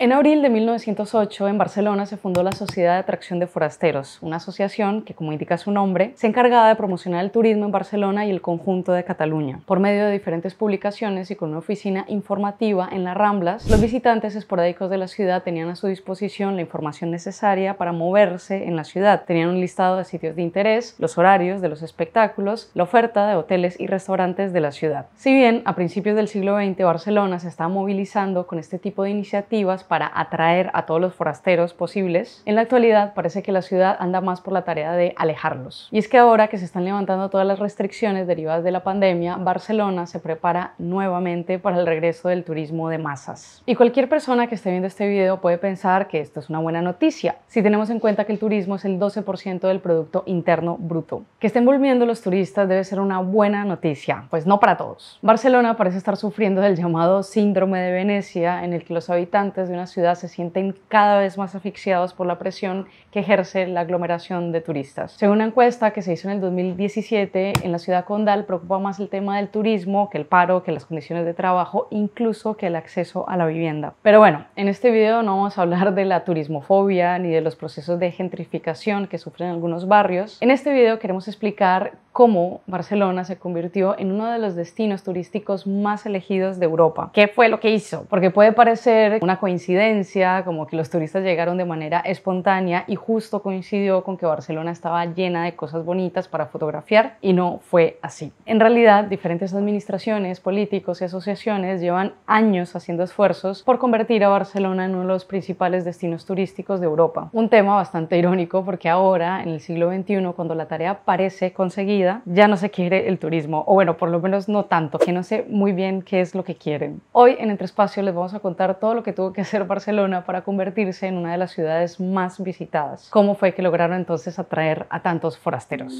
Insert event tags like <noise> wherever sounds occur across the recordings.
En abril de 1908, en Barcelona, se fundó la Sociedad de Atracción de Forasteros, una asociación que, como indica su nombre, se encargaba de promocionar el turismo en Barcelona y el conjunto de Cataluña. Por medio de diferentes publicaciones y con una oficina informativa en las Ramblas, los visitantes esporádicos de la ciudad tenían a su disposición la información necesaria para moverse en la ciudad. Tenían un listado de sitios de interés, los horarios de los espectáculos, la oferta de hoteles y restaurantes de la ciudad. Si bien a principios del siglo XX Barcelona se estaba movilizando con este tipo de iniciativas, para atraer a todos los forasteros posibles, en la actualidad parece que la ciudad anda más por la tarea de alejarlos. Y es que ahora que se están levantando todas las restricciones derivadas de la pandemia, Barcelona se prepara nuevamente para el regreso del turismo de masas. Y cualquier persona que esté viendo este video puede pensar que esto es una buena noticia, si tenemos en cuenta que el turismo es el 12% del Producto Interno Bruto. Que estén volviendo los turistas debe ser una buena noticia, pues no para todos. Barcelona parece estar sufriendo del llamado síndrome de Venecia, en el que los habitantes de ciudad se sienten cada vez más asfixiados por la presión que ejerce la aglomeración de turistas. Según una encuesta que se hizo en el 2017, en la ciudad condal preocupa más el tema del turismo que el paro, que las condiciones de trabajo, incluso que el acceso a la vivienda. Pero bueno, en este video no vamos a hablar de la turismofobia ni de los procesos de gentrificación que sufren algunos barrios. En este video queremos explicar cómo Barcelona se convirtió en uno de los destinos turísticos más elegidos de Europa. ¿Qué fue lo que hizo? Porque puede parecer una coincidencia, como que los turistas llegaron de manera espontánea y justo coincidió con que Barcelona estaba llena de cosas bonitas para fotografiar y no fue así. En realidad, diferentes administraciones, políticos y asociaciones llevan años haciendo esfuerzos por convertir a Barcelona en uno de los principales destinos turísticos de Europa. Un tema bastante irónico porque ahora, en el siglo XXI, cuando la tarea parece conseguida, ya no se quiere el turismo, o bueno, por lo menos no tanto, que no sé muy bien qué es lo que quieren. Hoy en Entre Espacio les vamos a contar todo lo que tuvo que hacer Barcelona para convertirse en una de las ciudades más visitadas. ¿Cómo fue que lograron entonces atraer a tantos forasteros?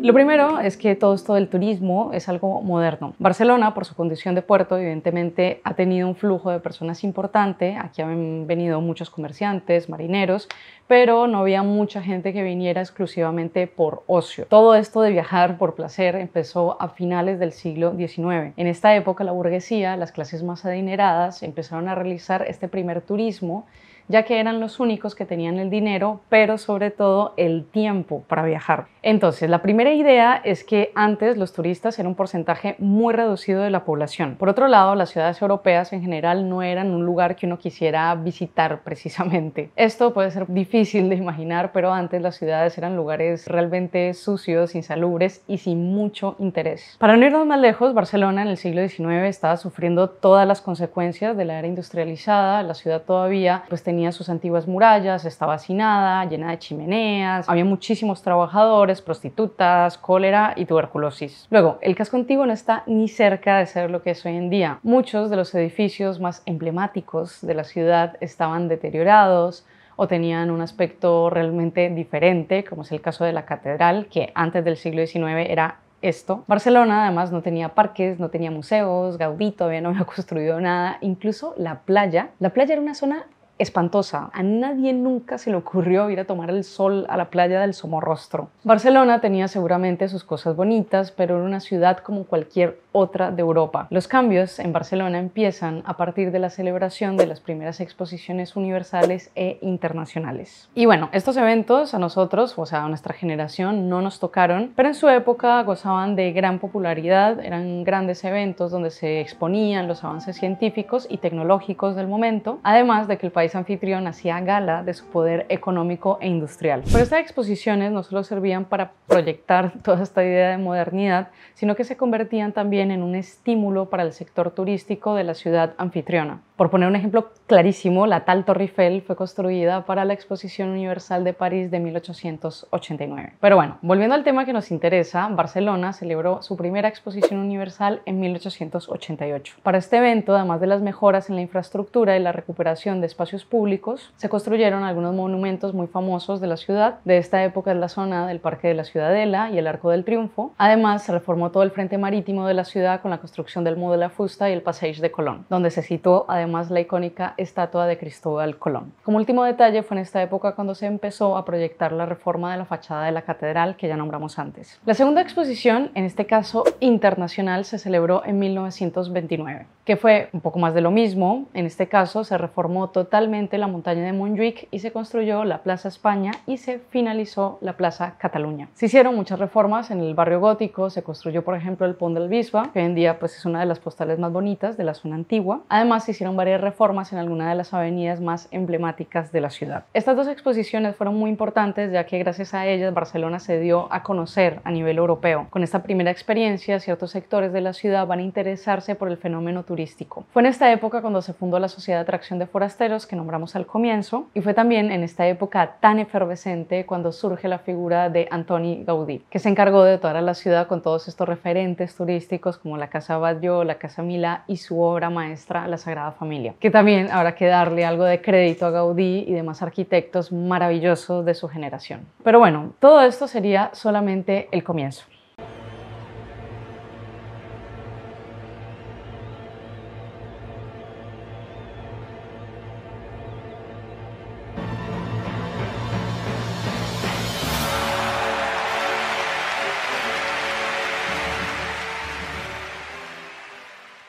Lo primero es que todo esto del turismo es algo moderno. Barcelona, por su condición de puerto, evidentemente ha tenido un flujo de personas importante. Aquí han venido muchos comerciantes, marineros, pero no había mucha gente que viniera exclusivamente por ocio. Todo esto de viajar por placer empezó a finales del siglo XIX. En esta época, la burguesía, las clases más adineradas, empezaron a realizar este primer turismo ya que eran los únicos que tenían el dinero, pero sobre todo el tiempo para viajar. Entonces, la primera idea es que antes los turistas eran un porcentaje muy reducido de la población. Por otro lado, las ciudades europeas en general no eran un lugar que uno quisiera visitar <laughs> precisamente. Esto puede ser difícil de imaginar, pero antes las ciudades eran lugares realmente sucios, insalubres y sin mucho interés. Para no irnos más lejos, Barcelona en el siglo XIX estaba sufriendo todas las consecuencias de la era industrializada, la ciudad todavía pues tenía tenía sus antiguas murallas, estaba hacinada, llena de chimeneas, había muchísimos trabajadores, prostitutas, cólera y tuberculosis. Luego, el casco antiguo no está ni cerca de ser lo que es hoy en día. Muchos de los edificios más emblemáticos de la ciudad estaban deteriorados, o tenían un aspecto realmente diferente, como es el caso de la catedral, que antes del siglo XIX era esto. Barcelona además no tenía parques, no tenía museos, Gaudí todavía no había <laughs> construido nada, incluso la playa. La playa era una zona espantosa. A nadie nunca se le ocurrió ir a tomar el sol a la playa del Somorrostro. Barcelona tenía seguramente sus cosas bonitas, pero era una ciudad como cualquier otra de Europa. Los cambios en Barcelona empiezan a partir de la celebración de las primeras exposiciones universales e internacionales. Y bueno, estos eventos a nosotros, o sea, a nuestra generación, no nos tocaron, pero en su época gozaban de gran popularidad, eran grandes eventos donde se exponían los avances científicos y tecnológicos del momento, además de que el país anfitrión hacía gala de su poder económico e industrial. Pero estas exposiciones no solo servían para proyectar <laughs> toda esta idea de modernidad, sino que se convertían también en un estímulo para el sector turístico de la ciudad anfitriona. Por poner un ejemplo clarísimo, la tal Torre Eiffel fue construida para la Exposición Universal de París de 1889. Pero bueno, volviendo al tema que nos interesa, Barcelona celebró su primera Exposición Universal en 1888. Para este evento, además de las mejoras en la infraestructura y la recuperación de espacios públicos, se construyeron algunos monumentos muy famosos de la ciudad. De esta época es la zona del Parque de la Ciudadela y el Arco del Triunfo. Además, se reformó todo el frente marítimo de la ciudad con la construcción del Muro de la Fusta y el Passage de Colón, donde se situó además la icónica estatua de Cristóbal Colón. Como último detalle, fue en esta época cuando se empezó a proyectar la reforma de la fachada de la catedral que ya nombramos antes. La segunda exposición, en este caso internacional, se celebró en 1929, que fue un poco más de lo mismo. En este caso se reformó totalmente la montaña de Montjuic y se construyó la Plaza España y se finalizó la Plaza Cataluña. Se hicieron muchas reformas en el barrio gótico, se construyó por ejemplo el Pont del Bisbal que hoy en día pues, es una de las postales más bonitas de la zona antigua. Además, se hicieron varias reformas en alguna de las avenidas más emblemáticas de la ciudad. Estas dos exposiciones fueron muy importantes, ya que gracias a ellas Barcelona se dio a conocer a nivel europeo. Con esta primera experiencia, ciertos sectores de la ciudad van a interesarse por el fenómeno turístico. Fue en esta época cuando se fundó la Sociedad de Atracción de Forasteros, que nombramos al comienzo, y fue también en esta época tan efervescente cuando surge la figura de Antoni Gaudí, que se encargó de a la ciudad con todos estos referentes turísticos como la Casa Batlló, la Casa Milá y su obra maestra, La Sagrada Familia, que también habrá que darle algo de crédito a Gaudí y demás arquitectos maravillosos de su generación. Pero bueno, todo esto sería solamente el comienzo.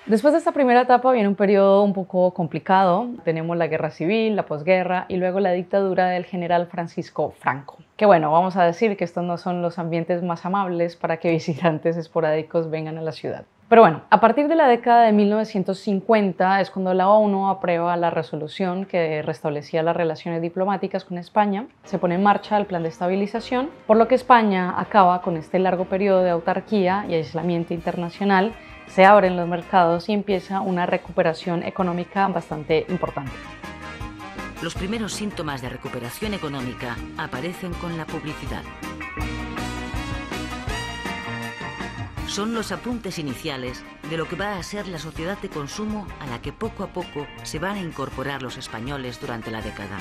Después de esta primera etapa viene un periodo un poco complicado. Tenemos la guerra civil, la posguerra y luego la dictadura del general Francisco Franco. Que bueno, vamos a decir que estos no son los ambientes más amables para que <laughs> visitantes esporádicos vengan a la ciudad. Pero bueno, a partir de la década de 1950 es cuando la ONU aprueba la resolución que restablecía las relaciones diplomáticas con España, se pone en marcha el plan de estabilización, por lo que España acaba con este largo periodo de autarquía y aislamiento internacional se abren los mercados y empieza una recuperación económica bastante importante. Los primeros síntomas de recuperación económica aparecen con la publicidad. Son los apuntes iniciales de lo que va a ser la sociedad de consumo a la que poco a poco se van a incorporar los españoles durante la década.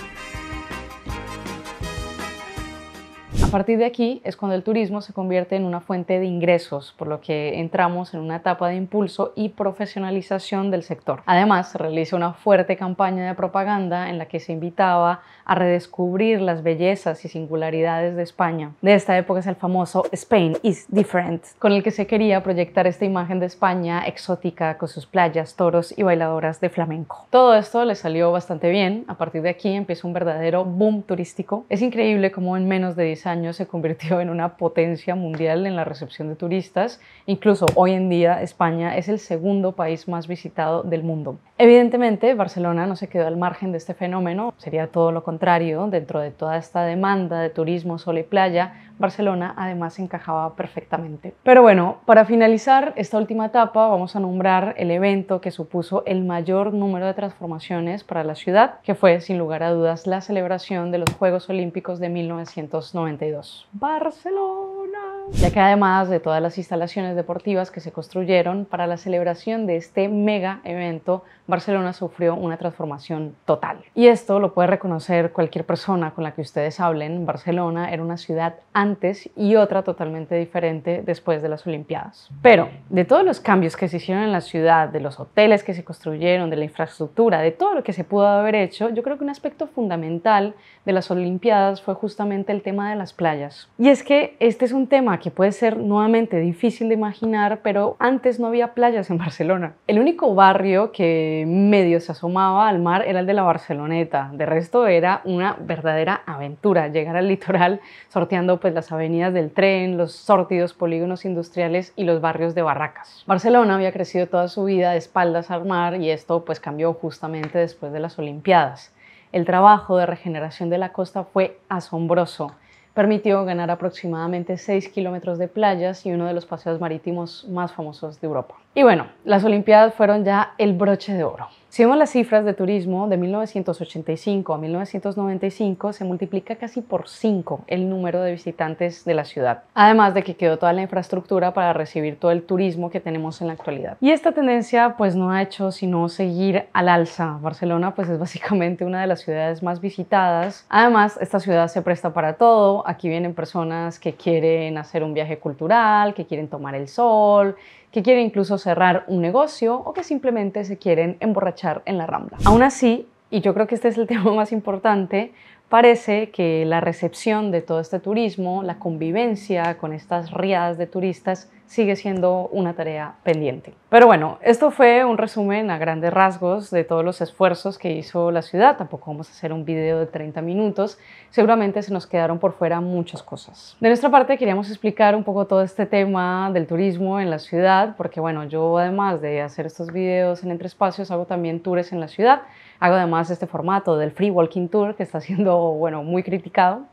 A partir de aquí es cuando el turismo se convierte en una fuente de ingresos, por lo que entramos en una etapa de impulso y profesionalización del sector. Además, se realiza una fuerte campaña de propaganda en la que se invitaba a redescubrir las bellezas y singularidades de España. De esta época es el famoso Spain is different, con el que se quería proyectar esta imagen de España exótica con sus playas, toros y bailadoras de flamenco. Todo esto le salió bastante bien. A partir de aquí empieza un verdadero boom turístico. Es increíble cómo en menos de 10 años se convirtió en una potencia mundial en la recepción de turistas. Incluso hoy en día España es el segundo país más visitado del mundo. Evidentemente, Barcelona no se quedó al margen de este fenómeno, sería todo lo contrario, dentro de toda esta demanda de turismo, sol y playa, Barcelona además encajaba perfectamente. Pero bueno, para finalizar esta última etapa vamos a nombrar el evento que supuso el mayor número de transformaciones para la ciudad, que fue sin lugar a dudas la celebración de los Juegos Olímpicos de 1992. Barcelona ya que además de todas las instalaciones deportivas que se construyeron para la celebración de este mega evento, Barcelona sufrió una transformación total. Y esto lo puede reconocer cualquier persona con la que ustedes hablen. Barcelona era una ciudad antes y otra totalmente diferente después de las Olimpiadas. Pero de todos los cambios que se hicieron en la ciudad, de los hoteles que se construyeron, de la infraestructura, de todo lo que se pudo haber hecho, yo creo que un aspecto fundamental de las Olimpiadas fue justamente el tema de las playas. Y es que este es un tema que puede ser nuevamente difícil de imaginar, pero antes no había playas en Barcelona. El único barrio que medio se asomaba al mar era el de la Barceloneta. De resto era una verdadera aventura llegar al litoral sorteando pues las avenidas del tren, los sórdidos polígonos industriales y los barrios de barracas. Barcelona había crecido toda su vida de espaldas al mar y esto pues cambió justamente después de las Olimpiadas. El trabajo de regeneración de la costa fue asombroso permitió ganar aproximadamente 6 kilómetros de playas y uno de los paseos marítimos más famosos de Europa. Y bueno, las Olimpiadas fueron ya el broche de oro. Si vemos las cifras de turismo de 1985 a 1995, se multiplica casi por 5 el número de visitantes de la ciudad, además de que quedó toda la infraestructura para recibir todo el turismo que tenemos en la actualidad. Y esta tendencia pues no ha hecho sino seguir al alza. Barcelona pues es básicamente una de las ciudades más visitadas. Además, esta ciudad se presta para todo, aquí vienen personas que quieren hacer un viaje cultural, que quieren tomar el sol, que quieren incluso cerrar un negocio o que simplemente se quieren emborrachar en la rambla. Aún así, y yo creo que este es el <laughs> tema más importante, parece que la recepción de todo este turismo, la convivencia con estas riadas de turistas, sigue siendo una tarea pendiente. Pero bueno, esto fue un resumen a grandes rasgos de todos los esfuerzos que hizo la ciudad. Tampoco vamos a hacer un video de 30 minutos. Seguramente se nos quedaron por fuera muchas cosas. De nuestra parte queríamos explicar un poco todo este tema del turismo en la ciudad, porque bueno, yo además de hacer estos videos en Entre Espacios, hago también tours en la ciudad. Hago además este formato del Free Walking Tour que está siendo, bueno, muy criticado.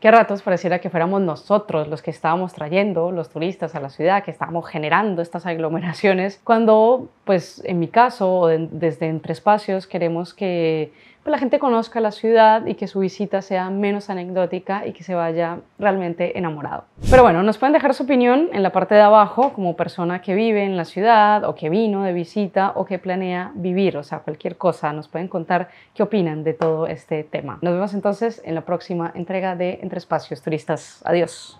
Qué a ratos pareciera que fuéramos nosotros los que estábamos trayendo los turistas a la ciudad, que estábamos generando estas aglomeraciones, cuando, pues en mi caso, o desde Entre Espacios, queremos que que pues, la gente conozca la ciudad y que su visita sea menos anecdótica y que se vaya realmente enamorado. Pero bueno, nos pueden dejar su opinión en la parte de abajo como persona que vive en la ciudad o que vino de visita o que planea vivir, o sea, cualquier cosa, nos pueden contar qué opinan de todo este tema. Nos vemos entonces en la próxima entrega de Entre Espacios Turistas. Adiós.